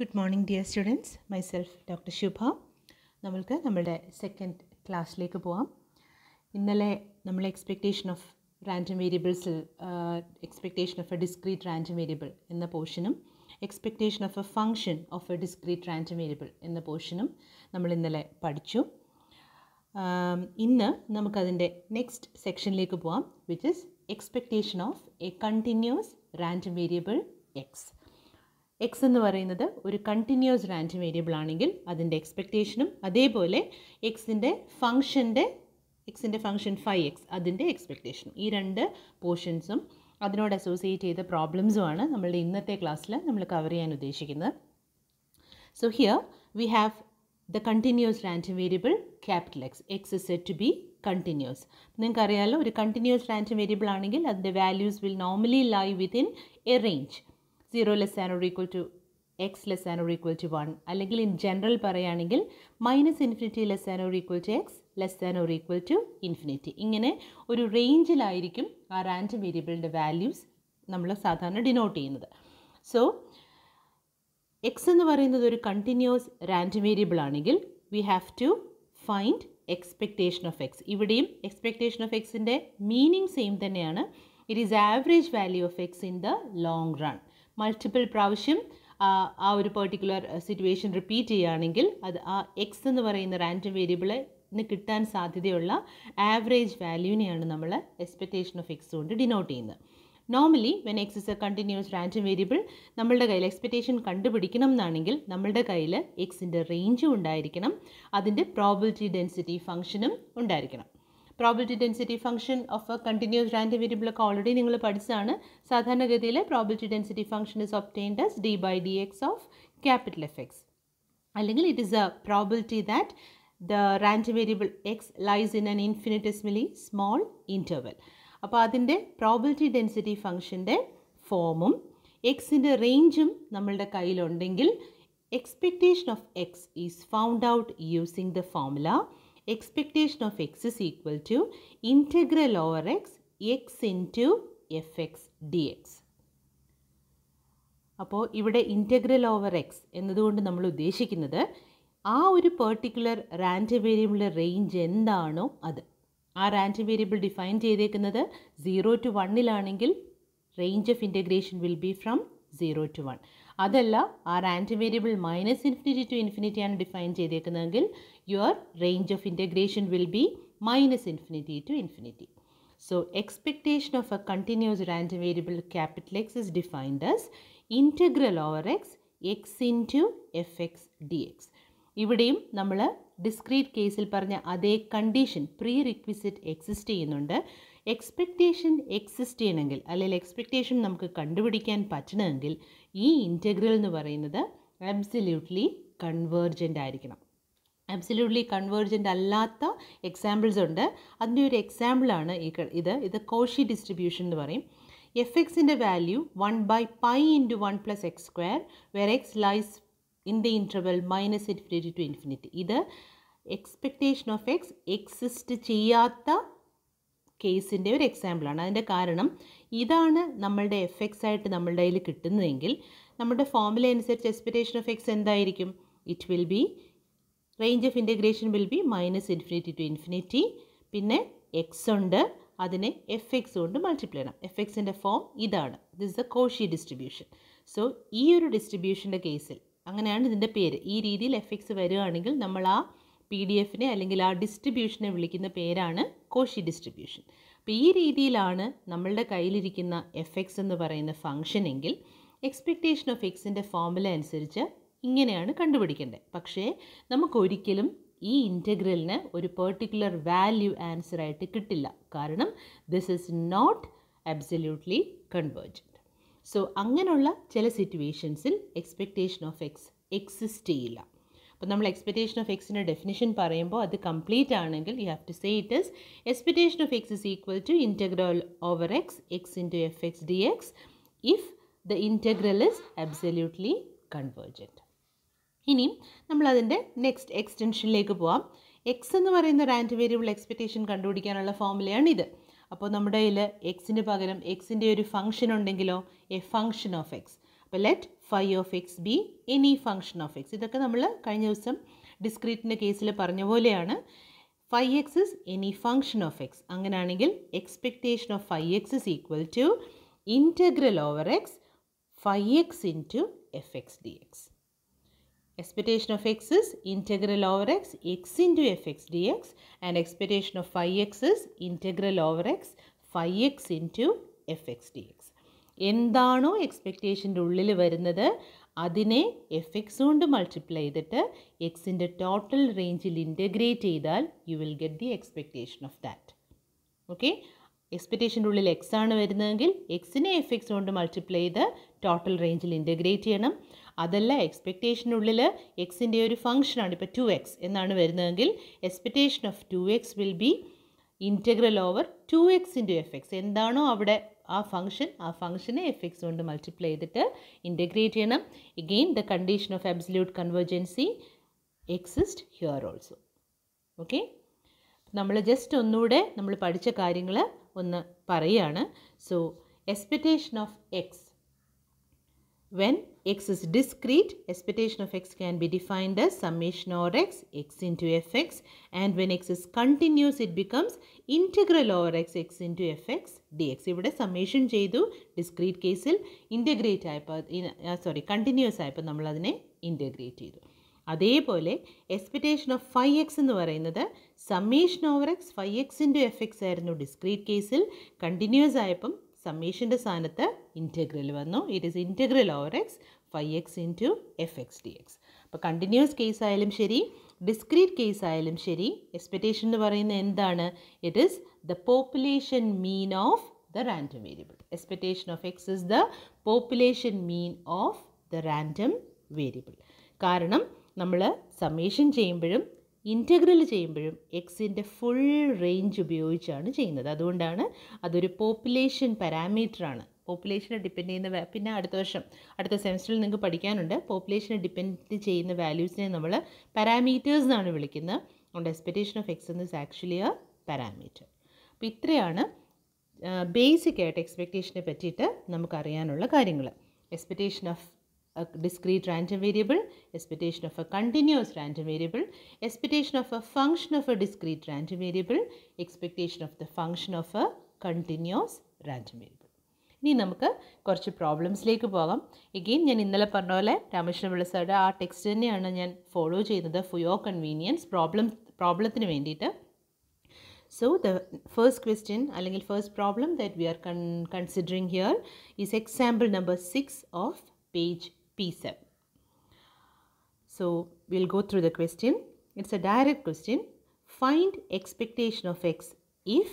Good morning dear students myself doctor Shubha നമ്മൾക്ക് നമ്മുടെ second ക്ലാസ്സിലേക്ക് പോവാം ഇന്നലെ നമ്മൾ എക്സ്പെക്റ്റേഷൻ ഓഫ് റാൻഡം വേരിയബിൾസിൽ expectation of a discrete random variable എന്ന പോർഷനും expectation of a function of a discrete random variable എന്ന പോർഷനും നമ്മൾ ഇന്നലെ പഠിച്ചു um, ഇന്ന് നമുക്കതിൻ്റെ നെക്സ്റ്റ് സെക്ഷനിലേക്ക് പോവാം which is expectation of a continuous random variable x x എന്ന് പറയുന്നത് ഒരു കണ്ടിന്യൂസ് റാൻഡം വേരിയബിൾ ആണെങ്കിൽ അതിൻ്റെ എക്സ്പെക്റ്റേഷനും അതേപോലെ എക്സിൻ്റെ ഫങ്ഷൻ്റെ എക്സിൻ്റെ ഫങ്ഷൻ ഫൈവ് എക്സ് അതിൻ്റെ എക്സ്പെക്റ്റേഷനും ഈ രണ്ട് പോർഷൻസും അതിനോട് അസോസിയേറ്റ് ചെയ്ത പ്രോബ്ലംസുമാണ് നമ്മളുടെ ഇന്നത്തെ ക്ലാസ്സിൽ നമ്മൾ കവർ ചെയ്യാൻ ഉദ്ദേശിക്കുന്നത് so here we have the continuous random variable capital x x is set to be continuous നിങ്ങൾക്കറിയാമല്ലോ ഒരു കണ്ടിന്യൂസ് റാൻഡം വേരിയബിൾ ആണെങ്കിൽ അതിൻ്റെ values will normally lie within a range zero less than or equal to x less than or equal to one അല്ലെങ്കിൽ in general പറയുകയാണെങ്കിൽ minus infinity less than or equal to x less than or equal to infinity ഇങ്ങനെ ഒരു റേഞ്ചിലായിരിക്കും ആ random വേരിയബിളിൻ്റെ values നമ്മൾ സാധാരണ denote ചെയ്യുന്നത് so X എന്ന് പറയുന്നത് ഒരു കണ്ടിന്യൂസ് റാൻഡം വേരിയബിൾ ആണെങ്കിൽ we have to find expectation of x ഇവിടെയും എക്സ്പെക്റ്റേഷൻ ഓഫ് എക്സിൻ്റെ മീനിങ് സെയിം തന്നെയാണ് it is average value of x in the long run multiple പ്രാവശ്യം ആ ഒരു പെർട്ടിക്കുലർ സിറ്റുവേഷൻ റിപ്പീറ്റ് ചെയ്യുകയാണെങ്കിൽ അത് ആ എക്സ് എന്ന് പറയുന്ന റാൻഡം വേരിയബിള് കിട്ടാൻ സാധ്യതയുള്ള ആവറേജ് വാല്യൂവിനെയാണ് നമ്മൾ എക്സ്പെക്റ്റേഷൻ ഓഫ് എക്സ് കൊണ്ട് ഡിനോട്ട് ചെയ്യുന്നത് normally when x is a continuous random variable നമ്മളുടെ കയ്യിൽ എക്സ്പെക്റ്റേഷൻ കണ്ടുപിടിക്കണം എന്നാണെങ്കിൽ നമ്മളുടെ കയ്യിൽ എക്സിൻ്റെ റേഞ്ചും ഉണ്ടായിരിക്കണം അതിൻ്റെ പ്രോബിലിറ്റി ഡെൻസിറ്റി ഫംഗ്ഷനും ഉണ്ടായിരിക്കണം probability density function of a continuous random വേരിയബിളൊക്കെ ഓൾറെഡി നിങ്ങൾ പഠിച്ചതാണ് സാധാരണഗതിയിൽ probability density function is obtained as d by d x of capital f x അല്ലെങ്കിൽ it is a probability that the random variable x lies in an infinitesimally small interval അപ്പോൾ അതിൻ്റെ probability density ഫംഗ്ഷൻ്റെ ഫോമും എക്സിൻ്റെ റേഞ്ചും നമ്മളുടെ കയ്യിലുണ്ടെങ്കിൽ expectation of x is found out using the formula expectation of x is equal to integral over x x into f x d x അപ്പോൾ ഇവിടെ integral over X എന്നതുകൊണ്ട് നമ്മൾ ഉദ്ദേശിക്കുന്നത് ആ ഒരു പെർട്ടിക്കുലർ റാൻഡ് വേരിയബിളിൻ്റെ റേഞ്ച് എന്താണോ അത് ആ റാൻഡ് വേരിയബിൾ ഡിഫൈൻ ചെയ്തേക്കുന്നത് സീറോ ടു വണ്ണിലാണെങ്കിൽ range of integration will be from zero to one അതല്ല ആ random variable minus infinity to infinity ആണ് ഡിഫൈൻ ചെയ്തേക്കുന്നതെങ്കിൽ your range of integration will be minus infinity to infinity. So expectation of a continuous random variable capital X is defined as integral over x x into fx dx. ഇവിടെയും നമ്മൾ discrete കേസിൽ പറഞ്ഞ അതേ condition prerequisite exist ചെയ്യുന്നുണ്ട് expectation exist ചെയ്യണമെങ്കിൽ അല്ലെങ്കിൽ expectation നമുക്ക് കണ്ടുപിടിക്കാൻ പറ്റണമെങ്കിൽ ഈ ഇൻറ്റഗ്രൽ എന്ന് പറയുന്നത് അബ്സല്യൂട്ട്ലി കൺവേർജൻ്റ് ആയിരിക്കണം അബ്സല്യൂട്ട്ലി കൺവേർജൻ്റ് അല്ലാത്ത എക്സാമ്പിൾസ് ഉണ്ട് അതിൻ്റെ ഒരു എക്സാമ്പിളാണ് ഈ ഇത് ഇത് കോഷി ഡിസ്ട്രിബ്യൂഷൻ എന്ന് പറയും എഫ് എക്സിൻ്റെ value one by pi into one plus x square where x lies in the interval minus infinity to infinity ഇത് എക്സ്പെക്റ്റേഷൻ ഓഫ് എക്സ് എക്സിസ്റ്റ് ചെയ്യാത്ത കേസിൻ്റെ ഒരു എക്സാമ്പിളാണ് അതിൻ്റെ കാരണം ഇതാണ് നമ്മളുടെ എഫ് എക്സ് ആയിട്ട് നമ്മളുടെ കയ്യിൽ കിട്ടുന്നതെങ്കിൽ നമ്മുടെ ഫോർമുല അനുസരിച്ച് എക്സ്പെക്റ്റേഷൻ ഓഫ് എക്സ് എന്തായിരിക്കും it will be range of integration will be minus infinity to infinity പിന്നെ എക്സ് ഉണ്ട് അതിനെ എഫ് എക്സ് കൊണ്ട് മൾട്ടിപ്ലൈ ചെയ്യണം എഫ് എക്സിൻ്റെ ഫോം ഇതാണ് this the Cauchy distribution so ഈ ഒരു ഡിസ്ട്രിബ്യൂഷൻ്റെ കേസിൽ അങ്ങനെയാണ് ഇതിൻ്റെ പേര് ഈ രീതിയിൽ എഫ് എക്സ് വരികയാണെങ്കിൽ നമ്മൾ ആ പി ഡി എഫിനെ അല്ലെങ്കിൽ ആ ഡിസ്ട്രിബ്യൂഷനെ വിളിക്കുന്ന പേരാണ് കോഷി ഡിസ്ട്രിബ്യൂഷൻ അപ്പോൾ ഈ രീതിയിലാണ് നമ്മളുടെ കയ്യിലിരിക്കുന്ന എഫ് എക്സ് എന്ന് പറയുന്ന ഫംഗ്ഷൻ എങ്കിൽ എക്സ്പെക്റ്റേഷൻ ഓഫ് എക്സിൻ്റെ ഫോമുല അനുസരിച്ച് ഇങ്ങനെയാണ് കണ്ടുപിടിക്കേണ്ടത് പക്ഷേ നമുക്കൊരിക്കലും ഈ ഇൻറ്റഗ്രലിന് ഒരു പെർട്ടിക്കുലർ വാല്യൂ ആൻസറായിട്ട് കിട്ടില്ല കാരണം this is not absolutely convergent so അങ്ങനെയുള്ള ചില സിറ്റുവേഷൻസിൽ എക്സ്പെക്റ്റേഷൻ ഓഫ് എക്സ് എക്സിസ്റ്റ് ചെയ്യില്ല അപ്പോൾ നമ്മൾ എക്സ്പെക്റ്റേഷൻ ഓഫ് എക്സിൻ്റെ ഡെഫിനിഷൻ പറയുമ്പോൾ അത് കംപ്ലീറ്റ് ആണെങ്കിൽ you have to say it is expectation of x is equal to integral over x x into f x d x if the integral is absolutely convergent ഇനിയും നമ്മളതിൻ്റെ next എക്സ്റ്റൻഷനിലേക്ക് പോവാം X എന്ന് പറയുന്ന rand variable expectation കണ്ടുപിടിക്കാനുള്ള ഫോർമുലയാണ് ഇത് അപ്പോൾ നമ്മുടെ കയ്യിൽ എക്സിന് പകരം എക്സിൻ്റെ ഒരു ഫംഗ്ഷൻ ഉണ്ടെങ്കിലോ എ ഫംഗ്ഷൻ ഓഫ് എക്സ് അപ്പോൾ let phi of x be any function of x ഇതൊക്കെ നമ്മൾ കഴിഞ്ഞ ദിവസം ഡിസ്ക്രീറ്റിൻ്റെ കേസിൽ പറഞ്ഞ പോലെയാണ് phi x is any function of x അങ്ങനെയാണെങ്കിൽ expectation of phi x is equal to integral over x phi x into f x d x expectation of x is integral over x x into fx dx and expectation of phi x is integral over x phi x into d dx എന്താണോ എക്സ്പെക്റ്റേഷൻ്റെ ഉള്ളിൽ വരുന്നത് അതിനെ f x കൊണ്ട് multiply ചെയ്തിട്ട് എക്സിൻ്റെ total റേഞ്ചിൽ integrate ചെയ്താൽ you will get the expectation of that okay എക്സ്പെക്റ്റേഷൻ്റെ ഉള്ളിൽ എക്സ് ആണ് വരുന്നതെങ്കിൽ എക്സിനെ എഫ് എക്സ് കൊണ്ട് മൾട്ടിപ്ലൈ ചെയ്ത് ടോട്ടൽ റേഞ്ചിൽ ഇൻറ്റഗ്രേറ്റ് ചെയ്യണം അതല്ല ഉള്ളിൽ എക്സിൻ്റെ ഒരു ഫംഗ്ഷനാണ് ഇപ്പോൾ ടു എക്സ് എന്നാണ് വരുന്നതെങ്കിൽ expectation of two x will be integral over two x into f x എന്താണോ അവിടെ ആ ഫംഗ്ഷൻ ആ ഫംഗ്ഷനെ എഫ് എക്സ് കൊണ്ട് മൾട്ടിപ്ലൈ ചെയ്തിട്ട് ഇൻറ്റഗ്രേറ്റ് ചെയ്യണം again the condition of absolute convergency exist here also okay നമ്മൾ ജസ്റ്റ് ഒന്നുകൂടെ നമ്മൾ പഠിച്ച കാര്യങ്ങൾ ഒന്ന് പറയുകയാണ് so expectation of x when x is discrete expectation of x can be defined as summation over x x into f X and when x is continuous it becomes integral over x x into f x d x ഇവിടെ summation ചെയ്തു discrete കേസിൽ integrate ആയപ്പോൾ sorry continuous ആയപ്പോൾ നമ്മളതിനെ integrate ചെയ്തു അതേപോലെ expectation of five x എന്ന് പറയുന്നത് summation over x five x into f x ആയിരുന്നു ഡിസ്ക്രീറ്റ് കേസിൽ കണ്ടിന്യൂസ് ആയപ്പം സമ്മേഷൻ്റെ സ്ഥാനത്ത് ഇൻറ്റഗ്രൽ വന്നു it is integral over x five x into f x d x അപ്പോൾ കണ്ടിന്യൂസ് കേസ് ആയാലും ശരി ഡിസ്ക്രീറ്റ് കേസ് ആയാലും ശരി എക്സ്പെക്റ്റേഷൻ എന്ന് പറയുന്നത് എന്താണ് it is the population mean of the random variable expectation of x is the population mean of the random variable കാരണം നമ്മൾ സമ്മേഷൻ ചെയ്യുമ്പോഴും ഇൻറ്റഗ്രൽ ചെയ്യുമ്പോഴും എക്സിൻ്റെ ഫുൾ റേഞ്ച് ഉപയോഗിച്ചാണ് ചെയ്യുന്നത് അതുകൊണ്ടാണ് അതൊരു പോപ്പുലേഷൻ പാരാമീറ്ററാണ് പോപ്പുലേഷനെ ഡിപ്പെൻഡ് ചെയ്യുന്ന പിന്നെ അടുത്ത വർഷം അടുത്ത സെമസ്റ്ററിൽ നിങ്ങൾക്ക് പഠിക്കാനുണ്ട് പോപ്പുലേഷനെ ഡിപ്പെൻഡ് ചെയ്യുന്ന വാല്യൂസിനെ നമ്മൾ പാരാമീറ്റേഴ്സ് എന്നാണ് വിളിക്കുന്നത് അതുകൊണ്ട് എക്സ്പെക്റ്റേഷൻ ഓഫ് എക്സ് എന്ന് ഇസ് ആക്ച്വലി എ പാരാമീറ്റർ അപ്പോൾ ഇത്രയാണ് ബേസിക്കായിട്ട് ആയിട്ട് എക്സ്പെക്റ്റേഷനെ പറ്റിയിട്ട് നമുക്കറിയാനുള്ള കാര്യങ്ങൾ expectation of a discrete random variable, expectation of a continuous random variable, expectation of a function of a discrete random variable, expectation of the function of a continuous random variable. ഇനി നമുക്ക് കുറച്ച് പ്രോബ്ലംസിലേക്ക് പോകാം എഗെയിൻ ഞാൻ ഇന്നലെ പറഞ്ഞ പോലെ രാമകൃഷ്ണ പിള്ള ആ text തന്നെയാണ് ഞാൻ ഫോളോ ചെയ്യുന്നത് ഫോർ യുവർ കൺവീനിയൻസ് പ്രോബ്ലം പ്രോബ്ലത്തിന് വേണ്ടിയിട്ട് സോ ദ ഫസ്റ്റ് ക്വസ്റ്റ്യൻ അല്ലെങ്കിൽ first problem that we are con considering here is example number six of page P7. So we'll go through the question. It's a direct question. Find expectation of x if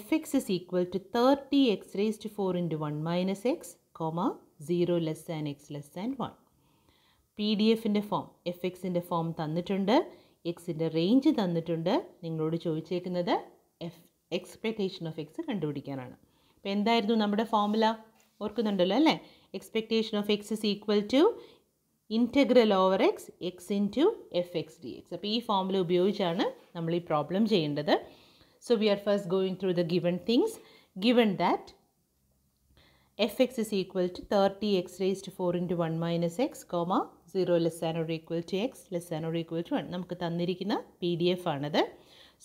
fx is equal to 30x raised to 4 into 1 minus x, comma 0 less than x less than 1. P D എഫിൻ്റെ form f എക്സിൻ്റെ form തന്നിട്ടുണ്ട് എക്സിൻ്റെ range തന്നിട്ടുണ്ട് നിങ്ങളോട് ചോദിച്ചേക്കുന്നത് f expectation of x കണ്ടുപിടിക്കാനാണ് അപ്പോൾ എന്തായിരുന്നു നമ്മുടെ ഫോമുല ഓർക്കുന്നുണ്ടല്ലോ അല്ലേ expectation of x is equal to integral over x x into f x d x അപ്പോൾ ഈ ഫോമുല ഉപയോഗിച്ചാണ് നമ്മൾ ഈ പ്രോബ്ലം ചെയ്യേണ്ടത് so we are first going through the given things given that f x is equal to thirty x raise to four into one minus x comma zero less than or equal to x less than or equal to one നമുക്ക് തന്നിരിക്കുന്ന P D F ആണത്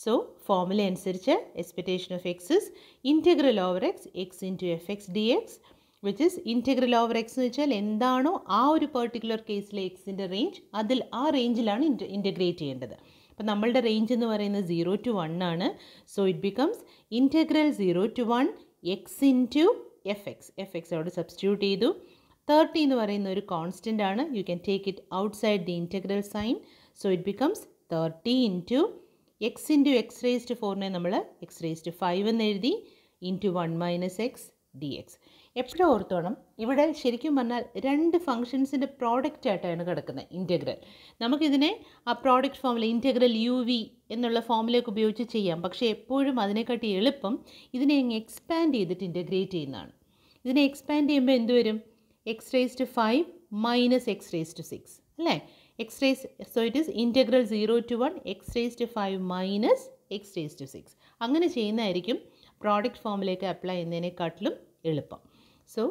so formula അനുസരിച്ച് expectation of x is integral over x x into f x d x which is integral over x എന്ന് വെച്ചാൽ എന്താണോ ആ ഒരു particular കേസിലെ എക്സിൻ്റെ റേഞ്ച് അതിൽ ആ റേഞ്ചിലാണ് ഇൻറ്റഗ്രേറ്റ് ചെയ്യേണ്ടത് അപ്പോൾ നമ്മളുടെ റേഞ്ച് എന്ന് പറയുന്നത് സീറോ ടു വൺ ആണ് so it becomes integral zero to one x into f x f x അവിടെ സബ്സ്റ്റിറ്റ്യൂട്ട് ചെയ്തു തേർട്ടി എന്ന് പറയുന്ന ഒരു കോൺസ്റ്റൻ്റ് ആണ് you can take it outside the integral sign so it becomes thirty into x into x raise to ഫോറിനെ നമ്മൾ x raise to five എന്ന് എഴുതി into one minus x d x എപ്പോഴും ഓർത്തോണം ഇവിടെ ശരിക്കും പറഞ്ഞാൽ രണ്ട് ഫംഗ്ഷൻസിൻ്റെ പ്രോഡക്റ്റ് ആയിട്ടാണ് കിടക്കുന്നത് ഇൻറ്റഗ്രൽ നമുക്കിതിനെ ആ പ്രോഡക്റ്റ് ഫോമിൽ ഇൻറ്റഗ്രൽ യു വി എന്നുള്ള ഫോമിലേക്ക് ഉപയോഗിച്ച് ചെയ്യാം പക്ഷേ എപ്പോഴും അതിനെക്കാട്ടി എളുപ്പം ഇതിനെ അങ്ങ് എക്സ്പാൻഡ് ചെയ്തിട്ട് ഇൻറ്റഗ്രേറ്റ് ചെയ്യുന്നതാണ് ഇതിനെ എക്സ്പാൻഡ് ചെയ്യുമ്പോൾ എന്ത് വരും x raise to five minus x raise to six അല്ലേ x raise so it is integral zero to one x raise to five minus x raise to six അങ്ങനെ ചെയ്യുന്നതായിരിക്കും പ്രോഡക്റ്റ് ഫോമിലേക്ക് അപ്ലൈ ചെയ്യുന്നതിനെക്കാട്ടിലും എളുപ്പം so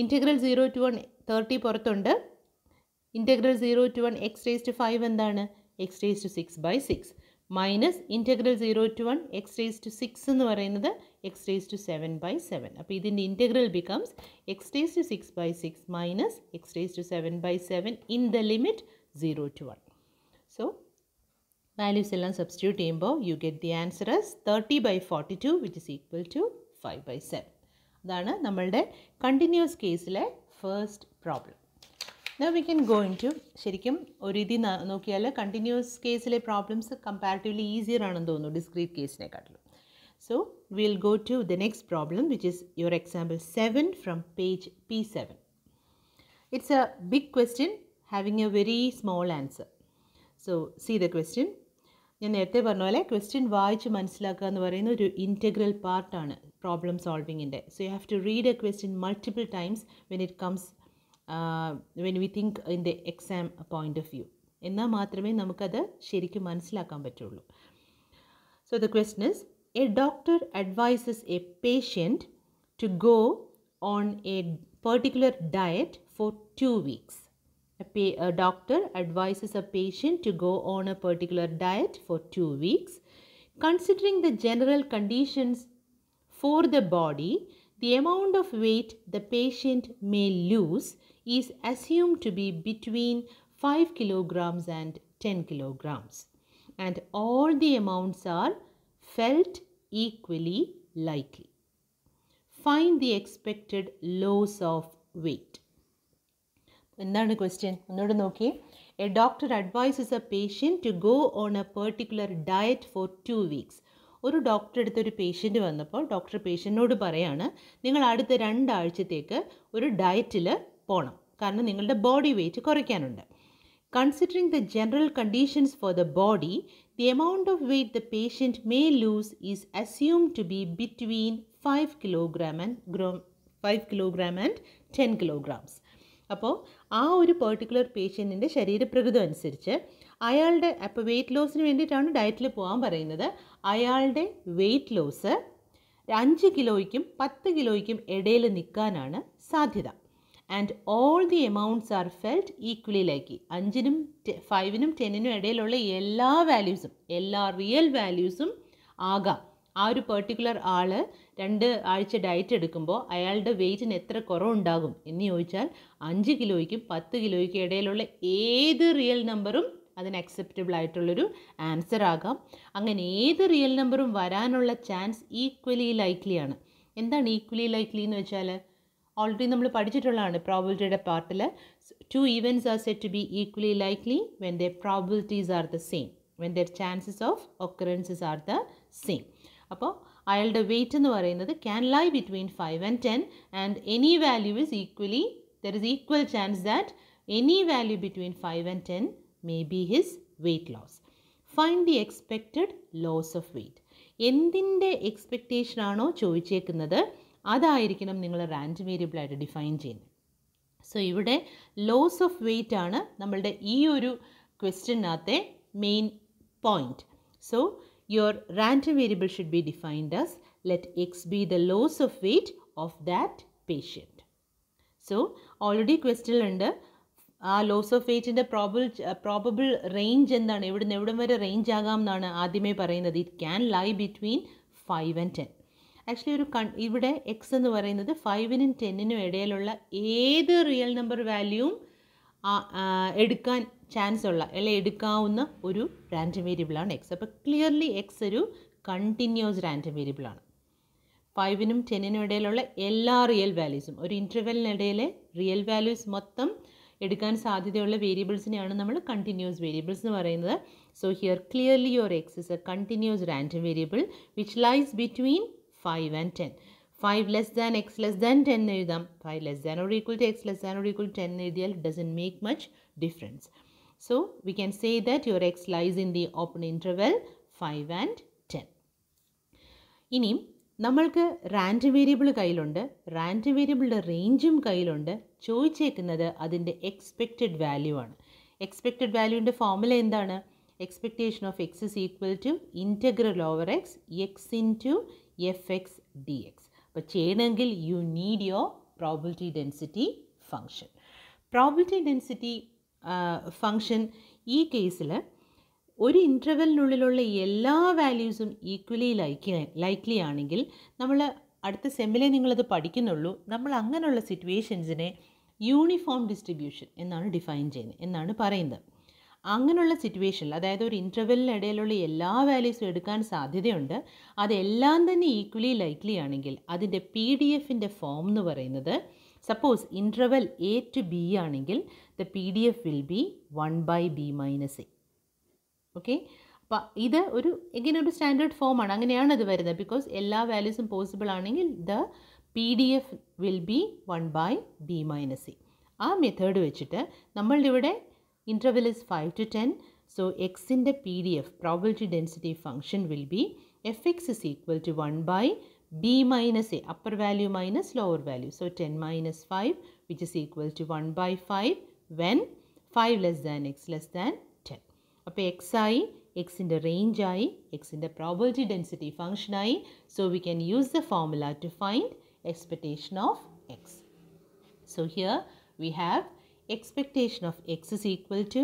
integral zero to one thirty പുറത്തുണ്ട് integral zero to one x raise to five എന്താണ് x raise to six by six minus integral zero to one x raise to six എന്ന് പറയുന്നത് x raise to seven by seven അപ്പോൾ ഇതിൻ്റെ integral becomes x raise to six by six minus x raise to seven by seven in the limit zero to one so values എല്ലാം substitute ചെയ്യുമ്പോൾ you get the answer as thirty by forty two which is equal to five by seven അതാണ് നമ്മളുടെ continuous കേസിലെ first problem now we can go into ശരിക്കും ഒരു രീതി നോക്കിയാൽ continuous കേസിലെ പ്രോബ്ലംസ് കമ്പാരിറ്റീവ്ലി ഈസിയർ ആണെന്ന് തോന്നുന്നു ഡിസ്ക്രീറ്റ് കേസിനെക്കാട്ടിലും so will go to the next problem which is your example seven from page P seven it's a big question having a very small answer so see the question ഞാൻ നേരത്തെ പറഞ്ഞ പോലെ question വായിച്ച് മനസ്സിലാക്കുക എന്ന് പറയുന്ന ഒരു ഇൻറ്റഗ്രൽ പാർട്ടാണ് problem solving in there. So you have to read a question multiple times when it comes uh, when we think in the exam point of view. In മാത്രമേ നമുക്കത് ശരിക്കും So the question is: A doctor advises a patient to go on a particular diet for two weeks. To a doctor advises a patient to go on a particular diet for two weeks. Considering the general conditions for the body, the amount of weight the patient may lose is assumed to be between 5 kilograms and 10 kilograms. And all the amounts are felt equally likely. Find the expected loss of weight. എന്താണ് question ഒന്നുകൂടെ Okay. A doctor advises a patient to go on a particular diet for two weeks. ഒരു ഡോക്ടറെ അടുത്ത് ഒരു patient വന്നപ്പോൾ doctor പേഷ്യൻറ്റിനോട് പറയാണ് നിങ്ങൾ അടുത്ത രണ്ടാഴ്ചത്തേക്ക് ഒരു ഡയറ്റിൽ പോകണം കാരണം നിങ്ങളുടെ ബോഡി വെയ്റ്റ് കുറയ്ക്കാനുണ്ട് considering the general conditions for the body the amount of weight the patient may lose is assume to be between five kilogram and grow five kilogram and ten kilograms അപ്പോൾ ആ ഒരു particular പേഷ്യൻറ്റിൻ്റെ ശരീരപ്രകൃതം അനുസരിച്ച് അയാളുടെ അപ്പോൾ weight ലോസിന് വേണ്ടിയിട്ടാണ് ഡയറ്റിൽ പോകാൻ പറയുന്നത് അയാളുടെ വെയിറ്റ് ലോസ് അഞ്ച് കിലോയ്ക്കും പത്ത് കിലോയ്ക്കും ഇടയിൽ നിൽക്കാനാണ് സാധ്യത and all the amounts are felt equally like അഞ്ചിനും ഫൈവിനും ടെന്നിനും ഇടയിലുള്ള എല്ലാ വാല്യൂസും എല്ലാ റിയൽ വാല്യൂസും ആകാം ആ ഒരു പെർട്ടിക്കുലർ ആൾ രണ്ട് ആഴ്ച ഡയറ്റ് എടുക്കുമ്പോൾ അയാളുടെ വെയിറ്റിന് എത്ര കുറവുണ്ടാകും എന്ന് ചോദിച്ചാൽ അഞ്ച് കിലോയ്ക്കും പത്ത് കിലോയ്ക്കും ഇടയിലുള്ള ഏത് റിയൽ നമ്പറും അതിന് അക്സെപ്റ്റബിൾ ആയിട്ടുള്ളൊരു ആൻസർ ആകാം അങ്ങനെ ഏത് റിയൽ നമ്പറും വരാനുള്ള ചാൻസ് ഈക്വലി ലൈക്ലി ആണ് എന്താണ് ഈക്വലി ലൈക്ലി എന്ന് വെച്ചാൽ ഓൾറെഡി നമ്മൾ പഠിച്ചിട്ടുള്ളതാണ് പ്രോബിലിറ്റിയുടെ പാർട്ടിൽ two events are said to be equally likely when the probabilities are the same when their chances of occurrences are the same അപ്പോൾ അയാളുടെ വെയിറ്റ് എന്ന് പറയുന്നത് can lie between five and ten and any value is equally there is equal chance that any value between five and ten may be his weight loss find the expected loss of weight എന്തിൻ്റെ എക്സ്പെക്റ്റേഷനാണോ ചോദിച്ചേക്കുന്നത് അതായിരിക്കണം നിങ്ങൾ rand വേരിയബിളായിട്ട് define ചെയ്യുന്നത് so ഇവിടെ loss of weight ആണ് നമ്മളുടെ ഈ ഒരു ക്വസ്റ്റ്യനകത്തെ main point so your random variable should be defined as let x be the loss of weight of that patient so already ക്വസ്റ്റ്യനിലുണ്ട് ആ ലോസ് ഓഫ് വെയ്റ്റിൻ്റെ പ്രോബിൾ പ്രോബബിൾ റേഞ്ച് എന്താണ് എവിടെ നിന്ന് എവിടം വരെ റേഞ്ച് ആകാം എന്നാണ് ആദ്യമേ പറയുന്നത് it can lie between five and ten actually ഒരു കൺ ഇവിടെ എക്സ് എന്ന് പറയുന്നത് ഫൈവിനും ടെന്നിനും ഇടയിലുള്ള ഏത് റിയൽ നമ്പർ വാല്യൂവും എടുക്കാൻ ചാൻസ് ഉള്ള അല്ലെങ്കിൽ എടുക്കാവുന്ന ഒരു റാൻഡം വേരിയബിളാണ് എക്സ് അപ്പോൾ ക്ലിയർലി എക്സ് ഒരു കണ്ടിന്യൂസ് റാൻഡം വേരിയബിളാണ് ഫൈവിനും ടെന്നിനും ഇടയിലുള്ള എല്ലാ റിയൽ വാല്യൂസും ഒരു ഇൻ്റർവെല്ലിനിടയിലെ റിയൽ വാല്യൂസ് മൊത്തം എടുക്കാൻ സാധ്യതയുള്ള വേരിയബിൾസിനെയാണ് നമ്മൾ കണ്ടിന്യൂസ് വേരിയബിൾസ് എന്ന് പറയുന്നത് so here clearly your x is a continuous random variable which lies between five and ten five less than x less than ten എന്ന് എഴുതാം five less than or equal to x less than or equal to ten എഴുതിയാൽ doesn't make much difference so we can say that your x lies in the open interval five and ten ഇനിയും നമ്മൾക്ക് random variable കയ്യിലുണ്ട് random വേരിയബിളുടെ റേഞ്ചും കയ്യിലുണ്ട് ചോദിച്ചേക്കുന്നത് അതിൻ്റെ expected value ആണ് expected വാല്യൂവിൻ്റെ ഫോർമുല എന്താണ് expectation of x is equal to integral over x x into f x d x അപ്പോൾ ചെയ്യണമെങ്കിൽ you need your probability density function probability density function ഈ കേസിൽ ഒരു ഇൻ്റർവെലിനുള്ളിലുള്ള എല്ലാ വാല്യൂസും ഈക്വലി ലൈക്ക് ലൈക്ലി ആണെങ്കിൽ നമ്മൾ അടുത്ത സെമ്മിലേ നിങ്ങളത് പഠിക്കുന്നുള്ളൂ നമ്മൾ അങ്ങനെയുള്ള സിറ്റുവേഷൻസിനെ യൂണിഫോം ഡിസ്ട്രിബ്യൂഷൻ എന്നാണ് ഡിഫൈൻ ചെയ്യുന്നത് എന്നാണ് പറയുന്നത് അങ്ങനെയുള്ള സിറ്റുവേഷനിൽ അതായത് ഒരു ഇൻ്റർവെല്ലിനിടയിലുള്ള എല്ലാ വാല്യൂസും എടുക്കാൻ സാധ്യതയുണ്ട് അതെല്ലാം തന്നെ ഈക്വലി ലൈക്ലി ആണെങ്കിൽ അതിൻ്റെ പി ഡി എഫിൻ്റെ ഫോം എന്ന് പറയുന്നത് suppose interval a to b ആണെങ്കിൽ the p D f will be one by b minus a okay അപ്പോൾ ഇത് ഒരു ഇങ്ങനെ ഒരു സ്റ്റാൻഡേർഡ് ഫോമാണ് അങ്ങനെയാണ് അത് വരുന്നത് ബിക്കോസ് എല്ലാ വാല്യൂസും പോസിബിൾ ആണെങ്കിൽ the PDF will be 1 e. by b minus e. ആ മെത്തേഡ് വെച്ചിട്ട് നമ്മളുടെ ഇവിടെ interval is five to ten so എക്സിൻ്റെ p D f probability density function will be f x is equal to one by b minus a upper value minus lower value so ten minus five which is equal to one by five when five less than x less than ten അപ്പോൾ x ആയി എക്സിൻ്റെ റേഞ്ചായി എക്സിൻ്റെ probability density ഫംഗ്ഷനായി so we can use the formula to find expectation of x. So here we have expectation of x is equal to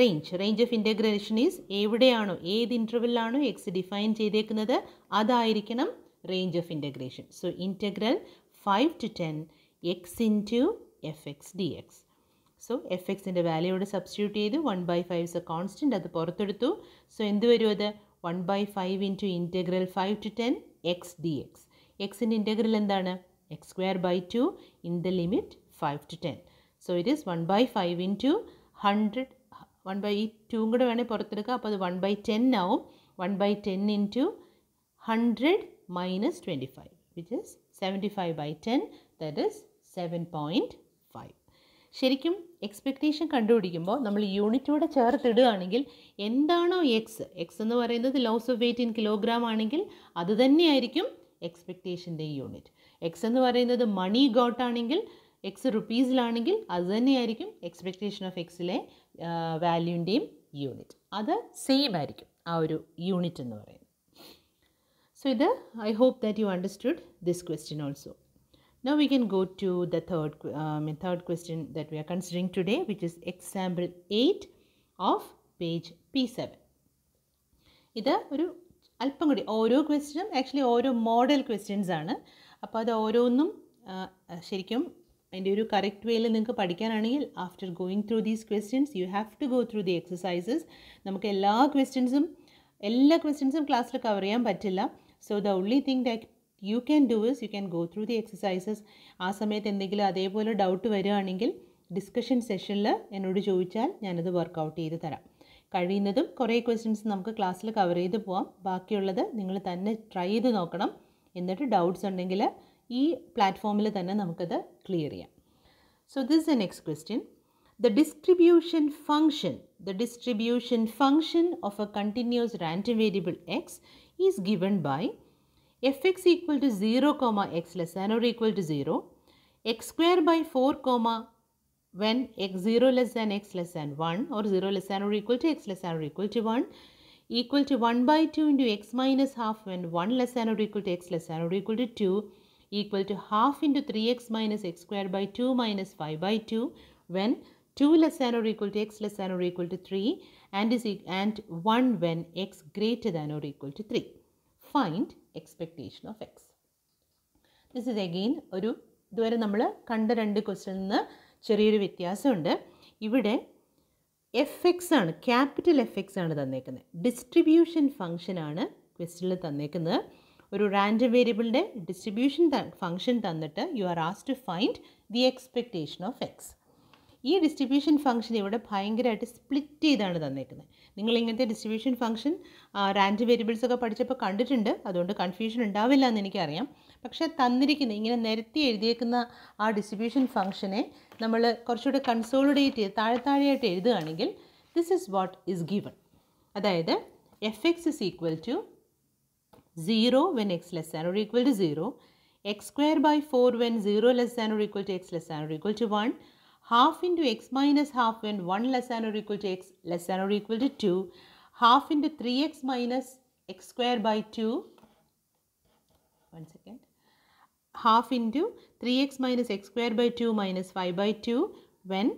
range range of integration is എവിടെയാണോ ഏത് ഇൻ്റർവെല്ലാണോ x define ചെയ്തേക്കുന്നത് അതായിരിക്കണം range of integration so integral five to ten x into f x d x so f എക്സിൻ്റെ വാല്യൂയോട് substitute ചെയ്ത് one by five is a constant അത് പുറത്തെടുത്തു സോ എന്ത് വരും അത് one by five into integral five to ten x d x എക്സിൻ്റെ integral എന്താണ് x square by two in the limit five to ten so it is one by five into hundred one by ഈ ടൂം കൂടെ വേണേൽ പുറത്തെടുക്കുക അപ്പോൾ അത് one by ten ആവും one by ten into hundred minus twenty five which is seventy five by ten that is seven point five ശരിക്കും expectation കണ്ടുപിടിക്കുമ്പോൾ നമ്മൾ യൂണിറ്റോടെ ചേർത്തിടുകയാണെങ്കിൽ എന്താണോ എക്സ് എക്സ് എന്ന് പറയുന്നത് loss of weight in kilogram ആണെങ്കിൽ അത് തന്നെയായിരിക്കും എക്സ്പെക്റ്റേഷൻ്റെ യൂണിറ്റ് എക്സ് എന്ന് പറയുന്നത് മണി ഗോട്ടാണെങ്കിൽ എക്സ് റുപ്പീസിലാണെങ്കിൽ അത് തന്നെയായിരിക്കും എക്സ്പെക്റ്റേഷൻ ഓഫ് എക്സിലെ വാല്യൂൻ്റെയും യൂണിറ്റ് അത് സെയിം ആയിരിക്കും ആ ഒരു യൂണിറ്റ് എന്ന് പറയുന്നത് സോ ഇത് I hope that you understood this question also now we can go to the third third, third question that we are considering today which is example eight of page P seven ഇത് ഒരു അല്പം കൂടി ഓരോ ക്വസ്റ്റ്യനും actually ഓരോ model questions ആണ് അപ്പോൾ അത് ഓരോന്നും ശരിക്കും അതിൻ്റെ ഒരു കറക്റ്റ് വേയിൽ നിങ്ങൾക്ക് പഠിക്കാനാണെങ്കിൽ after going through these questions you have to go through the exercises നമുക്ക് എല്ലാ ക്വസ്റ്റ്യൻസും എല്ലാ ക്വസ്റ്റ്യൻസും ക്ലാസ്സിൽ കവർ ചെയ്യാൻ പറ്റില്ല so the only thing that you can do is you can go through the exercises ആ സമയത്ത് എന്തെങ്കിലും അതേപോലെ ഡൗട്ട് വരികയാണെങ്കിൽ ഡിസ്കഷൻ സെഷനിൽ എന്നോട് ചോദിച്ചാൽ ഞാനത് ഔട്ട് ചെയ്ത് തരാം കഴിയുന്നതും കുറേ ക്വസ്റ്റ്യൻസ് നമുക്ക് ക്ലാസ്സിൽ കവർ ചെയ്ത് പോവാം ബാക്കിയുള്ളത് നിങ്ങൾ തന്നെ ട്രൈ ചെയ്ത് നോക്കണം എന്നിട്ട് ഡൗട്ട്സ് ഉണ്ടെങ്കിൽ ഈ പ്ലാറ്റ്ഫോമിൽ തന്നെ നമുക്കത് ക്ലിയർ ചെയ്യാം so this the next question the distribution function the distribution function of a continuous random variable x is given by f x equal to zero comma x less than or equal to zero x square by four comma when x0 less than x less than 1 or 0 less than or equal to x less than or equal to 1 equal to 1 by 2 into x minus half when 1 less than or equal to x less than or equal to 2 equal to half into 3x minus x square by 2 minus 5 by 2 when 2 less than or equal to x less than or equal to 3 and is and 1 when x greater than or equal to 3. Find expectation of x. This is again ഒരു ഇതുവരെ നമ്മൾ കണ്ട രണ്ട് ക്വസ്റ്റിൽ നിന്ന് ചെറിയൊരു വ്യത്യാസമുണ്ട് ഇവിടെ f x ആണ് ക്യാപിറ്റൽ എഫ് എക്സ് ആണ് തന്നേക്കുന്നത് ഡിസ്ട്രിബ്യൂഷൻ ഫംഗ്ഷൻ ആണ് ക്വസ്റ്റിൽ തന്നേക്കുന്നത് ഒരു റാൻഡം വേരിയബിളിൻ്റെ ഡിസ്ട്രിബ്യൂഷൻ ഫംഗ്ഷൻ തന്നിട്ട് യു ആർ ആസ് to find the expectation of x ഈ ഡിസ്ട്രിബ്യൂഷൻ ഫംഗ്ഷൻ ഇവിടെ ഭയങ്കരമായിട്ട് സ്പ്ലിറ്റ് ചെയ്താണ് തന്നേക്കുന്നത് നിങ്ങൾ ഇങ്ങനത്തെ ഡിസ്ട്രിബ്യൂഷൻ ഫംഗ്ഷൻ റാൻഡം വേരിയബിൾസൊക്കെ പഠിച്ചപ്പോൾ കണ്ടിട്ടുണ്ട് അതുകൊണ്ട് കൺഫ്യൂഷൻ ഉണ്ടാവില്ല എന്ന് എനിക്കറിയാം പക്ഷേ തന്നിരിക്കുന്ന ഇങ്ങനെ നിരത്തി എഴുതിയേക്കുന്ന ആ ഡിസ്ട്രിബ്യൂഷൻ ഫംഗ്ഷനെ നമ്മൾ കുറച്ചുകൂടെ കൺസോളിഡേറ്റ് ചെയ്ത് താഴെ താഴെയായിട്ട് എഴുതുകയാണെങ്കിൽ this is what is given അതായത് f x is equal to zero when x less than or equal to zero x square by four when zero less than or equal to x less than or equal to one half into x minus half when one less than or equal to x less than or equal to two half into three x minus x square by two one second half into three x minus x square by two minus five by two when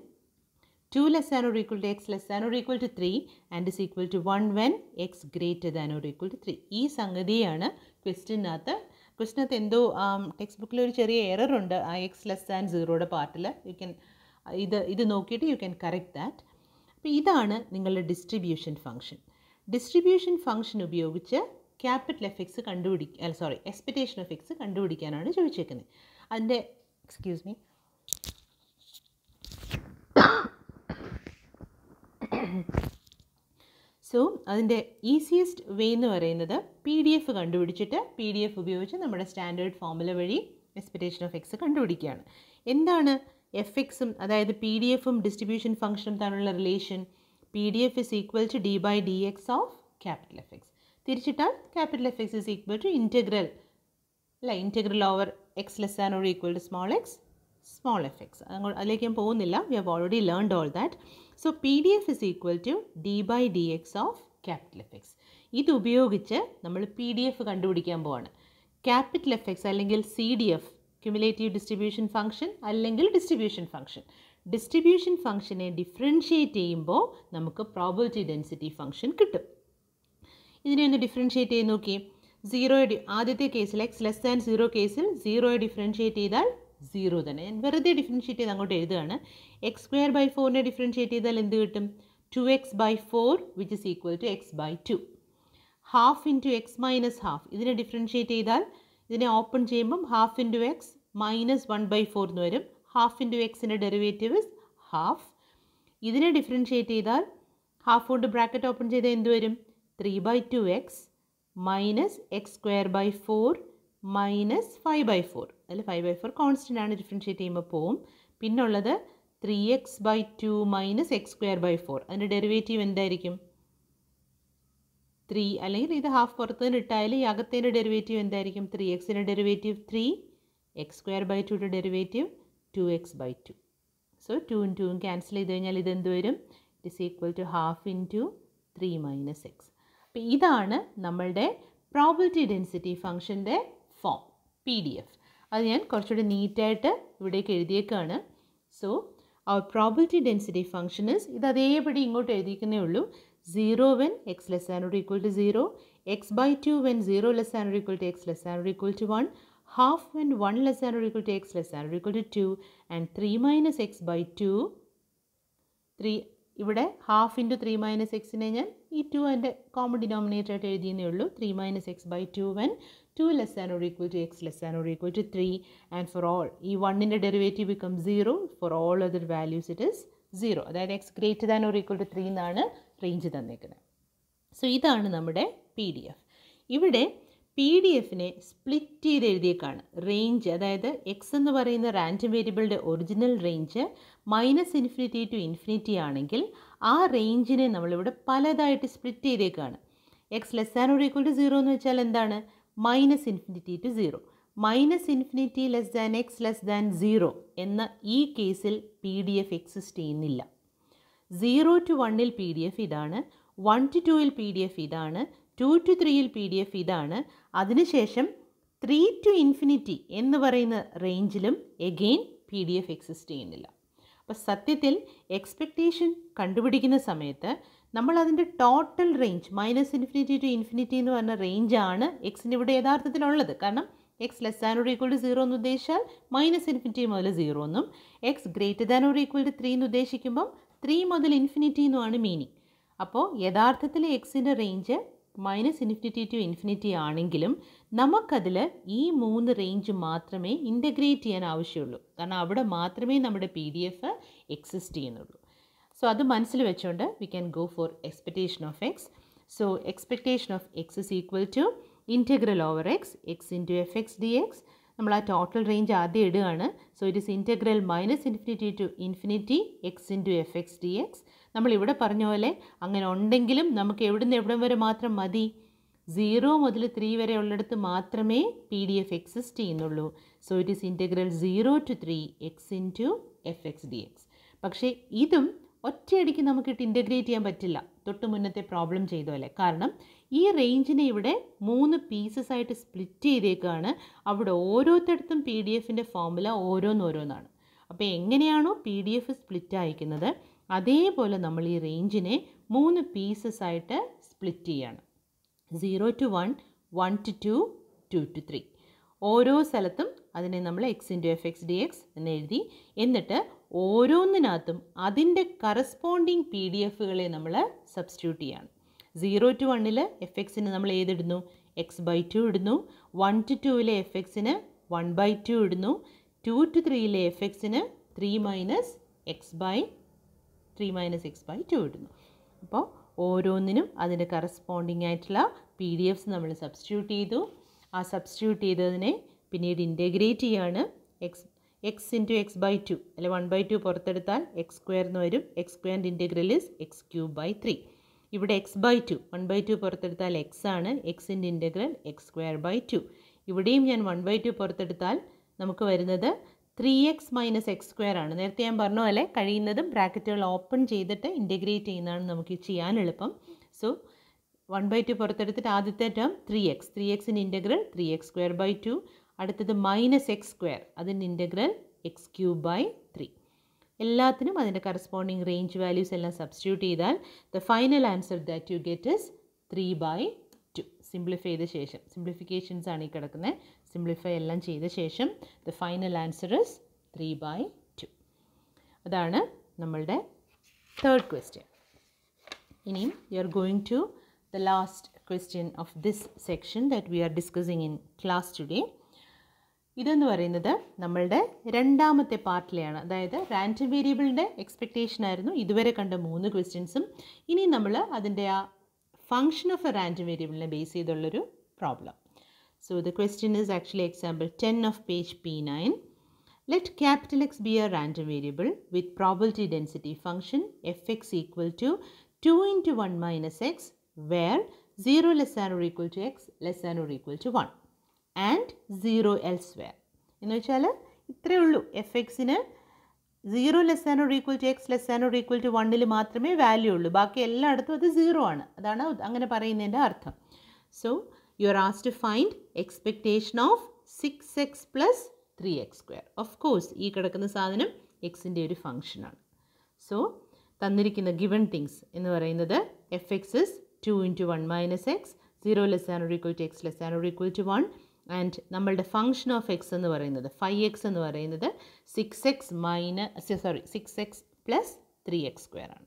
two less than or equal to x less than or equal to three and is equal to one when x greater than or equal to three ഈ സംഗതിയാണ് ക്വസ്റ്റിനകത്ത് ക്വസ്റ്റിനകത്ത് എന്തോ text ബുക്കിൽ ഒരു ചെറിയ എററുണ്ട് ആ X less an സീറോയുടെ പാർട്ടിൽ you can ഇത് ഇത് നോക്കിയിട്ട് യു ക്യാൻ കറക്റ്റ് ദാറ്റ് അപ്പോൾ ഇതാണ് നിങ്ങളുടെ ഡിസ്ട്രിബ്യൂഷൻ ഫംഗ്ഷൻ ഡിസ്ട്രിബ്യൂഷൻ ഫംഗ്ഷൻ ഉപയോഗിച്ച് ക്യാപിറ്റൽ എഫ് എക്സ് കണ്ടുപിടിക്കുക സോറി എക്സ്പെക്റ്റേഷൻ ഓഫ് എക്സ് കണ്ടുപിടിക്കാനാണ് ചോദിച്ചേക്കുന്നത് അതിൻ്റെ എക്സ്ക്യൂസ് മീ സോ അതിൻ്റെ ഈസിയസ്റ്റ് വേ എന്ന് പറയുന്നത് പി ഡി എഫ് കണ്ടുപിടിച്ചിട്ട് പി ഡി എഫ് ഉപയോഗിച്ച് നമ്മുടെ സ്റ്റാൻഡേർഡ് ഫോമുല വഴി എക്സ്പെക്റ്റേഷൻ ഓഫ് എക്സ് കണ്ടുപിടിക്കുകയാണ് എന്താണ് എഫ് എക്സും അതായത് പി ഡി എഫും ഡിസ്ട്രിബ്യൂഷൻ ഫംഗ്ഷനും തമ്മിലുള്ള relation p D f is equal to d by d x of capital f x തിരിച്ചിട്ടാൽ capital f x is equal to integral അല്ല integral over x less than or equal to small x small f x അതിലേക്ക് ഞാൻ പോകുന്നില്ല we have already learned all that so p D f is equal to d by d x of capital f x ഇതുപയോഗിച്ച് നമ്മൾ p D F കണ്ടുപിടിക്കാൻ പോവാണ് capital f x അല്ലെങ്കിൽ c d f cumulative distribution function അല്ലെങ്കിൽ distribution function distribution ഫംഗ്ഷനെ differentiate ചെയ്യുമ്പോൾ നമുക്ക് probability density function കിട്ടും ഇതിനെ ഒന്ന് ഡിഫറൻഷ്യേറ്റ് ചെയ്ത് നോക്കി സീറോ ആദ്യത്തെ കേസിൽ എക്സ് ലെസ് ദാൻ സീറോ കേസിൽ സീറോയെ ഡിഫറൻഷ്യേറ്റ് ചെയ്താൽ സീറോ തന്നെ വെറുതെ ഡിഫറൻഷ്യേറ്റ് ചെയ്ത് അങ്ങോട്ട് എഴുതുകയാണ് എക്സ് സ്ക്വയർ ബൈ ഫോറിനെ ഡിഫറൻഷ്യേറ്റ് ചെയ്താൽ എന്ത് കിട്ടും two x by four which is equal to x by two half into x minus half ഇതിനെ ഡിഫറൻഷ്യേറ്റ് ചെയ്താൽ ഇതിനെ ഓപ്പൺ ചെയ്യുമ്പം half into x minus one by four എന്ന് വരും ഹാഫ് ഇൻറ്റു എക്സിൻ്റെ ഡെറിവേറ്റീവ് ഹാഫ് ഇതിനെ ഡിഫറൻഷ്യേറ്റ് ചെയ്താൽ ഹാഫ് കൊണ്ട് ബ്രാക്കറ്റ് ഓപ്പൺ ചെയ്താൽ എന്ത് വരും three by two x minus x square by four minus five by four അതിൽ ഫൈവ് ബൈ ഫോർ കോൺസ്റ്റൻ്റ് ആണ് ഡിഫറൻഷ്യേറ്റ് ചെയ്യുമ്പോൾ പോവും പിന്നുള്ളത് three x by two minus x square by four അതിൻ്റെ ഡെറിവേറ്റീവ് എന്തായിരിക്കും ത്രീ അല്ലെങ്കിൽ ഇത് ഹാഫ് പുറത്ത് നിന്ന് ഇട്ടായാൽ ഈ അകത്തേൻ്റെ ഡെറിവേറ്റീവ് എന്തായിരിക്കും ത്രീ എക്സിൻ്റെ derivative three x square by ടുയുടെ derivative two x by two so ടൂവും ടൂവും ക്യാൻസൽ ചെയ്ത് കഴിഞ്ഞാൽ ഇതെന്ത് വരും it is equal to half into three minus x അപ്പം ഇതാണ് നമ്മളുടെ probability density ഫംഗ്ഷൻ്റെ form p D f അത് ഞാൻ കുറച്ചുകൂടി നീറ്റായിട്ട് ഇവിടേക്ക് എഴുതിയേക്കാണ് so our probability density function is ഇത് അതേപടി ഇങ്ങോട്ട് എഴുതിയിരിക്കുന്നേ ഉള്ളൂ zero when x less than or equal to zero x by two when zero less than or equal to x less than or equal to one half when one less than or equal to x less than or equal to two and three minus x by two three ഇവിടെ half into three minus എക്സിനെ ഞാൻ ഈ two എൻ്റെ common denominator ആയിട്ട് എഴുതിയെന്നേ ഉള്ളൂ three minus x by two one two less than or equal to x less than or equal to three and for all ഈ വണ്ണിൻ്റെ derivative become zero for all other values it is zero അതായത് x greater than or equal to three എന്നാണ് range തന്നേക്കുന്നത് so ഇതാണ് നമ്മുടെ P D F ഇവിടെ പി ഡി എഫിനെ സ്പ്ലിറ്റ് ചെയ്ത് എഴുതിയേക്കാണ് റേഞ്ച് അതായത് എക്സ് എന്ന് പറയുന്ന റാൻഡം വേരിയബിളുടെ original range minus infinity to infinity ആണെങ്കിൽ ആ റേഞ്ചിനെ നമ്മളിവിടെ പലതായിട്ട് സ്പ്ലിറ്റ് ചെയ്തേക്കാണ് x less than or equal to zero എന്ന് വെച്ചാൽ എന്താണ് minus infinity to zero minus infinity less than x less than zero എന്ന ഈ കേസിൽ പി ഡി എഫ് എക്സിസ്റ്റ് ചെയ്യുന്നില്ല സീറോ ടു വണ്ണിൽ പി ഡി എഫ് ഇതാണ് വൺ ടു ടുവിൽ പി ഡി എഫ് ഇതാണ് ടു ടു ത്രീയിൽ പി ഡി എഫ് ഇതാണ് അതിനുശേഷം ത്രീ ടു ഇൻഫിനിറ്റി എന്ന് പറയുന്ന റേഞ്ചിലും again P D F exist ചെയ്യുന്നില്ല അപ്പോൾ സത്യത്തിൽ എക്സ്പെക്റ്റേഷൻ കണ്ടുപിടിക്കുന്ന സമയത്ത് നമ്മൾ അതിൻ്റെ total range minus infinity to infinity എന്ന് പറഞ്ഞ റേഞ്ചാണ് എക്സിൻ്റെ ഇവിടെ യഥാർത്ഥത്തിലുള്ളത് കാരണം x less than or equal to zero എന്ന് ഉദ്ദേശിച്ചാൽ മൈനസ് ഇൻഫിനിറ്റി മുതൽ സീറോ എന്നും x greater than or equal to three എന്ന് ഉദ്ദേശിക്കുമ്പം ത്രീ മുതൽ ഇൻഫിനിറ്റി എന്നുമാണ് മീനിങ് അപ്പോൾ യഥാർത്ഥത്തിൽ എക്സിൻ്റെ range minus infinity to infinity ആണെങ്കിലും നമുക്കതിൽ ഈ മൂന്ന് റേഞ്ച് മാത്രമേ ഇൻ്റഗ്രേറ്റ് ചെയ്യാൻ ആവശ്യമുള്ളൂ കാരണം അവിടെ മാത്രമേ നമ്മുടെ പി ഡി എഫ് എക്സിസ്റ്റ് ചെയ്യുന്നുള്ളൂ സോ അത് മനസ്സിൽ വെച്ചുകൊണ്ട് we can go for expectation of x so expectation of x is equal to integral over x x into f x d x നമ്മൾ ആ ടോട്ടൽ റേഞ്ച് ആദ്യം ഇടുകയാണ് so it is integral minus infinity to infinity x into f x d x നമ്മളിവിടെ പറഞ്ഞ പോലെ അങ്ങനെ ഉണ്ടെങ്കിലും നമുക്ക് എവിടുന്ന് എവിടം വരെ മാത്രം മതി സീറോ മുതൽ ത്രീ വരെ ഉള്ളിടത്ത് മാത്രമേ പി ഡി എഫ് എക്സിസ്റ്റ് ചെയ്യുന്നുള്ളൂ so it is integral zero to three x into f x d x പക്ഷേ ഇതും ഒറ്റയടിക്ക് നമുക്കിട്ട് ഇൻറ്റഗ്രേറ്റ് ചെയ്യാൻ പറ്റില്ല തൊട്ട് മുന്നത്തെ പ്രോബ്ലം ചെയ്ത പോലെ കാരണം ഈ റേഞ്ചിനെ ഇവിടെ മൂന്ന് പീസസ് ആയിട്ട് സ്പ്ലിറ്റ് ചെയ്തേക്കാണ് അവിടെ ഓരോരുത്തടത്തും പി ഡി എഫിൻ്റെ ഫോമുല ഓരോന്നോരോന്നാണ് അപ്പോൾ എങ്ങനെയാണോ പി ഡി എഫ് സ്പ്ലിറ്റ് അയക്കുന്നത് അതേപോലെ നമ്മൾ ഈ റേഞ്ചിനെ മൂന്ന് പീസസ് ആയിട്ട് സ്പ്ലിറ്റ് ചെയ്യാണ് zero to one one to two two to three ഓരോ സ്ഥലത്തും അതിനെ നമ്മൾ x into f x d x എന്ന് എഴുതി എന്നിട്ട് ഓരോന്നിനകത്തും അതിൻ്റെ കറസ്പോണ്ടിങ് പി ഡി എഫുകളെ നമ്മൾ സബ്സ്റ്റിറ്റ്യൂട്ട് ചെയ്യണം സീറോ ടു വണ്ണിൽ എഫ് എക്സിന് നമ്മൾ ഏതിടുന്നു എക്സ് ബൈ ടു ഇടുന്നു വൺ ടു ടുവിലെ എഫ് എക്സിന് വൺ ബൈ ടു ഇടുന്നു ടു ടു ത്രീയിലെ എഫ് എക്സിന് three minus x by three minus x by two ഇടുന്നു അപ്പോൾ ഓരോന്നിനും അതിൻ്റെ കറസ്പോണ്ടിങ് ആയിട്ടുള്ള പി ഡി എഫ്സ് നമ്മൾ സബ്സ്റ്റിറ്റ്യൂട്ട് ചെയ്തു ആ സബ്സ്റ്റിറ്റ്യൂട്ട് ചെയ്തതിനെ പിന്നീട് ഇൻറ്റഗ്രേറ്റ് ചെയ്യാണ് x x into x by two അല്ലെ വൺ ബൈ ടു പുറത്തെടുത്താൽ എക്സ് സ്ക്വയർ എന്ന് വരും എക്സ് സ്ക്വയറിൻ്റെ integral is x cube by three ഇവിടെ x by two one by two പുറത്തെടുത്താൽ എക്സ് ആണ് എക്സിൻ്റെ integral x square by two ഇവിടെയും ഞാൻ വൺ ബൈ ടു പുറത്തെടുത്താൽ നമുക്ക് വരുന്നത് three x minus x square ആണ് നേരത്തെ ഞാൻ പറഞ്ഞ പോലെ കഴിയുന്നതും ബ്രാക്കറ്റുകൾ ഓപ്പൺ ചെയ്തിട്ട് ഇൻറ്റഗ്രേറ്റ് ചെയ്യുന്നതാണ് നമുക്ക് ചെയ്യാൻ എളുപ്പം സോ വൺ ബൈ ടു പുറത്തെടുത്തിട്ട് ആദ്യത്തെ ടേം ത്രീ എക്സ് ത്രീ എക്സിൻ്റെ integral three x square by two അടുത്തത് മൈനസ് എക്സ് സ്ക്വയർ അതിൻ്റെ integral x cube by three എല്ലാത്തിനും അതിൻ്റെ കറസ്പോണ്ടിങ് റേഞ്ച് വാല്യൂസ് എല്ലാം സബ്സ്റ്റിറ്റ്യൂട്ട് ചെയ്താൽ the final answer that you get is three by two simplify ചെയ്ത ശേഷം simplifications ആണ് ഈ കിടക്കുന്നത് സിംപ്ലിഫൈ എല്ലാം ചെയ്ത ശേഷം the final answer is three by two അതാണ് നമ്മളുടെ തേർഡ് ക്വസ്റ്റ്യൻ ഇനിയും you are going to the last question of this section that we are discussing in class today ഇതെന്ന് പറയുന്നത് നമ്മളുടെ രണ്ടാമത്തെ പാർട്ടിലെയാണ് അതായത് റാൻഡം വേരിയബിളിൻ്റെ എക്സ്പെക്റ്റേഷൻ ആയിരുന്നു ഇതുവരെ കണ്ട മൂന്ന് ക്വസ്റ്റ്യൻസും ഇനി നമ്മൾ അതിൻ്റെ ആ ഫങ്ഷൻ ഓഫ് എ റാൻഡം വേരിയബിളിനെ ബേസ് ചെയ്തുള്ളൊരു problem So the question is actually example 10 of page P9. Let capital X be a random variable with probability density function fx equal to 2 into 1 minus x where 0 less than or equal to x less than or equal to 1 and 0 elsewhere. In which fx in a 0 less than or equal to x less than or equal to 1 value. Baki 0 So you are asked to find expectation of six x plus three x square of course ഈ കിടക്കുന്ന സാധനം എക്സിൻ്റെ ഒരു ഫംഗ്ഷനാണ് so തന്നിരിക്കുന്ന given things എന്ന് പറയുന്നത് f x is two into one minus x zero less than equal to x less than equal to one and നമ്മളുടെ ഫംഗ്ഷൻ ഓഫ് എക്സ് എന്ന് പറയുന്നത് ഫൈവ് എക്സ് എന്ന് പറയുന്നത് six x minus sorry six x plus three x square ആണ്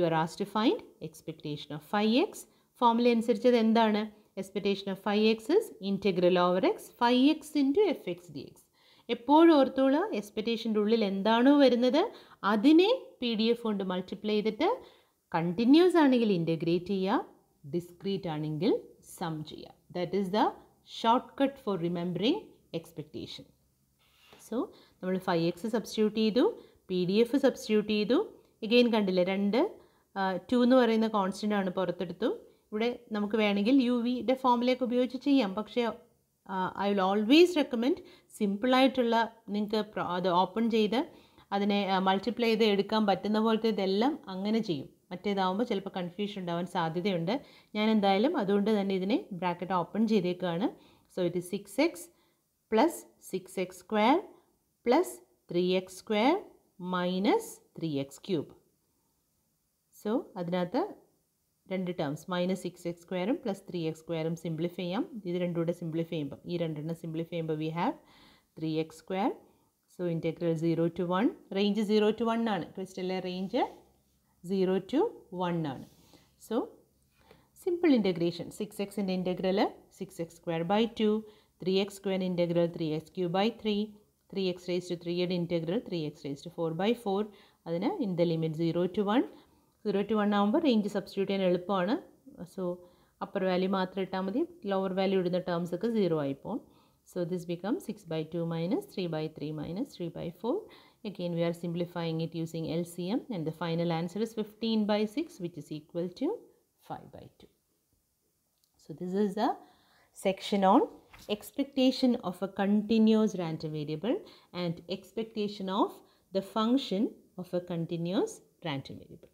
you are asked to find expectation of five x formula അനുസരിച്ചത് എന്താണ് expectation of five x is integral over x five x into f x d x എപ്പോഴും ഓർത്തോളൂ എക്സ്പെക്റ്റേഷൻ്റെ ഉള്ളിൽ എന്താണോ വരുന്നത് അതിനെ പി ഡി എഫ് കൊണ്ട് മൾട്ടിപ്ലൈ ചെയ്തിട്ട് കണ്ടിന്യൂസ് ആണെങ്കിൽ ഇൻറ്റഗ്രേറ്റ് ചെയ്യുക ഡിസ്ക്രീറ്റ് ആണെങ്കിൽ സം ചെയ്യുക that is the shortcut for remembering expectation so നമ്മൾ ഫൈവ് എക്സ് സബ്സ്റ്റിറ്റ്യൂട്ട് ചെയ്തു പി ഡി എഫ് സബ്സ്റ്റിറ്റ്യൂട്ട് ചെയ്തു എഗെയിൻ കണ്ടില്ലേ രണ്ട് ടു എന്ന് പറയുന്ന കോൺസ്റ്റൻ്റ് ആണ് പുറത്തെടുത്തു ഇവിടെ നമുക്ക് വേണമെങ്കിൽ യു വിയുടെ ഫോമിലേക്ക് ഉപയോഗിച്ച് ചെയ്യാം പക്ഷേ ഐ വിൽ ഓൾവേസ് റെക്കമെൻഡ് സിമ്പിളായിട്ടുള്ള നിങ്ങൾക്ക് അത് ഓപ്പൺ ചെയ്ത് അതിനെ മൾട്ടിപ്ലൈ ചെയ്ത് എടുക്കാൻ പറ്റുന്ന പോലത്തെ ഇതെല്ലാം അങ്ങനെ ചെയ്യും മറ്റേതാവുമ്പോൾ ചിലപ്പോൾ കൺഫ്യൂഷൻ ഉണ്ടാവാൻ സാധ്യതയുണ്ട് ഞാൻ എന്തായാലും അതുകൊണ്ട് തന്നെ ഇതിനെ ബ്രാക്കറ്റ് ഓപ്പൺ ചെയ്തേക്കുകയാണ് so it six x plus six x square plus three x square minus three x cube so അതിനകത്ത് രണ്ട് ടേംസ് മൈനസ് സിക്സ് എക്സ് സ്ക്വയറും പ്ലസ് ത്രീ എക്സ് സ്ക്വയറും സിംപ്ലിഫൈ ചെയ്യാം ഇത് രണ്ടും കൂടെ സിംപ്ലിഫൈ ചെയ്യുമ്പം ഈ രണ്ടെണ്ണം സിംപ്ലിഫൈ ചെയ്യുമ്പോൾ we have three x square so integral zero to one range zero to one ആണ് ക്വസ്റ്റനിലെ റേഞ്ച് സീറോ ടു വൺ ആണ് സോ സിമ്പിൾ ഇൻറ്റഗ്രേഷൻ സിക്സ് എക്സിൻ്റെ integral six x square by two three x square integral three x cube by three three x raise to ത്രീയുടെ integral three x raise to four by four അതിന് in the limit zero to one zero to one ആകുമ്പോൾ range substitute ചെയ്യാൻ എളുപ്പമാണ് so upper value മാത്രം lower value lower the terms terms ഒക്കെ So this becomes 6 by 2 minus 3 by 3 minus 3 by 4. Again we are simplifying it using LCM and the final answer is 15 by 6 which is equal to 5 by 2. So this is the section on expectation of a continuous random variable and expectation of the function of a continuous random variable.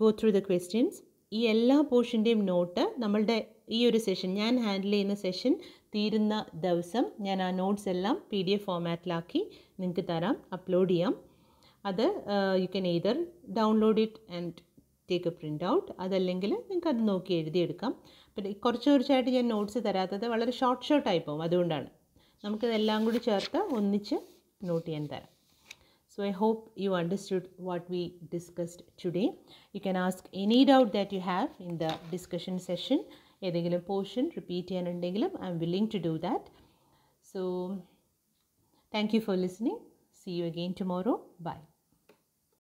Go through the questions ഈ എല്ലാ പോർഷൻ്റെയും not നമ്മളുടെ ഈ ഒരു session ഞാൻ handle ചെയ്യുന്ന session തീരുന്ന ദിവസം ഞാൻ ആ നോട്ട്സ് എല്ലാം പി ഡി എഫ് ഫോമാറ്റിലാക്കി നിങ്ങൾക്ക് തരാം അപ്ലോഡ് ചെയ്യാം അത് you can either download it and take a print out അതല്ലെങ്കിൽ നിങ്ങൾക്ക് അത് നോക്കി എഴുതിയെടുക്കാം പിന്നെ കുറച്ച് കുറച്ചായിട്ട് ഞാൻ നോട്ട്സ് തരാത്തത് വളരെ ഷോർട്ട് ഷോർട്ടായി പോകും അതുകൊണ്ടാണ് നമുക്കിതെല്ലാം കൂടി ചേർത്ത് ഒന്നിച്ച് നോട്ട് ചെയ്യാൻ തരാം So I hope you understood what we discussed today. You can ask any doubt that you have in the discussion session. Edengilum portion repeat and I am willing to do that. So thank you for listening. See you again tomorrow. Bye.